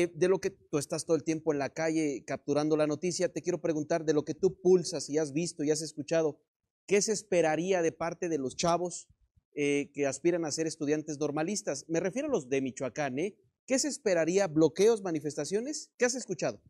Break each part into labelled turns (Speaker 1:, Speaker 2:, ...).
Speaker 1: Eh, de lo que tú estás todo el tiempo en la calle capturando la noticia, te quiero preguntar de lo que tú pulsas y has visto y has escuchado, ¿qué se esperaría de parte de los chavos eh, que aspiran a ser estudiantes normalistas? Me refiero a los de Michoacán, ¿eh? ¿Qué se esperaría? ¿Bloqueos, manifestaciones? ¿Qué has escuchado?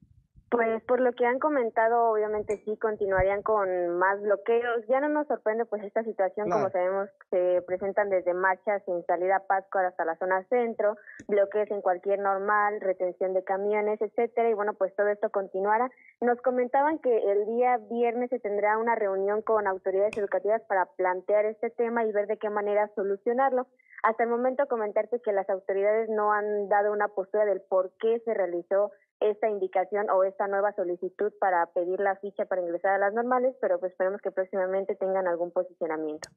Speaker 2: Pues por lo que han comentado, obviamente sí continuarían con más bloqueos. Ya no nos sorprende pues esta situación, como sabemos, se presentan desde marchas en salida a Pascua hasta la zona centro, bloqueos en cualquier normal, retención de camiones, etcétera, y bueno, pues todo esto continuará. Nos comentaban que el día viernes se tendrá una reunión con autoridades educativas para plantear este tema y ver de qué manera solucionarlo. Hasta el momento comentarte que las autoridades no han dado una postura del por qué se realizó esta indicación o esta nueva solicitud para pedir la ficha para ingresar a las normales, pero pues esperemos que próximamente tengan algún posicionamiento.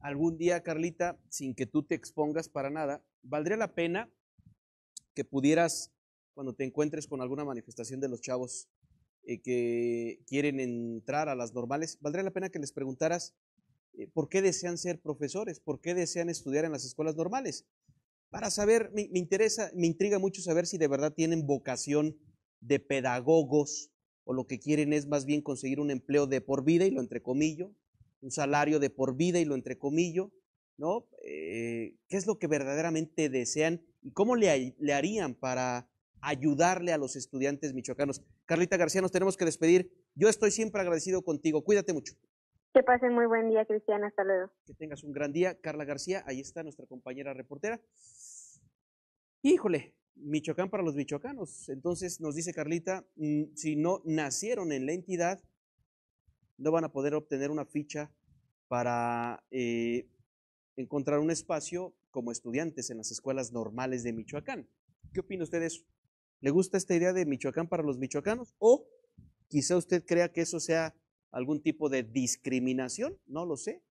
Speaker 1: Algún día, Carlita, sin que tú te expongas para nada, ¿valdría la pena que pudieras, cuando te encuentres con alguna manifestación de los chavos eh, que quieren entrar a las normales, ¿valdría la pena que les preguntaras eh, por qué desean ser profesores, por qué desean estudiar en las escuelas normales. Para saber, me, interesa, me intriga mucho saber si de verdad tienen vocación de pedagogos o lo que quieren es más bien conseguir un empleo de por vida y lo entrecomillo, un salario de por vida y lo entrecomillo, ¿no? Eh, ¿Qué es lo que verdaderamente desean y cómo le, harían para ayudarle a los estudiantes michoacanos? Carlita García, nos tenemos que despedir. Yo estoy siempre agradecido contigo. Cuídate mucho.
Speaker 2: Que pasen muy buen día, Cristian. Hasta luego.
Speaker 1: Que tengas un gran día. Carla García, ahí está nuestra compañera reportera. Híjole, Michoacán para los michoacanos. Entonces nos dice Carlita, mm, si no nacieron en la entidad, no van a poder obtener una ficha para eh, encontrar un espacio como estudiantes en las escuelas normales de Michoacán. ¿Qué opina usted de eso? ¿Le gusta esta idea de Michoacán para los michoacanos? ¿O quizá usted crea que eso sea algún tipo de discriminación, no lo sé,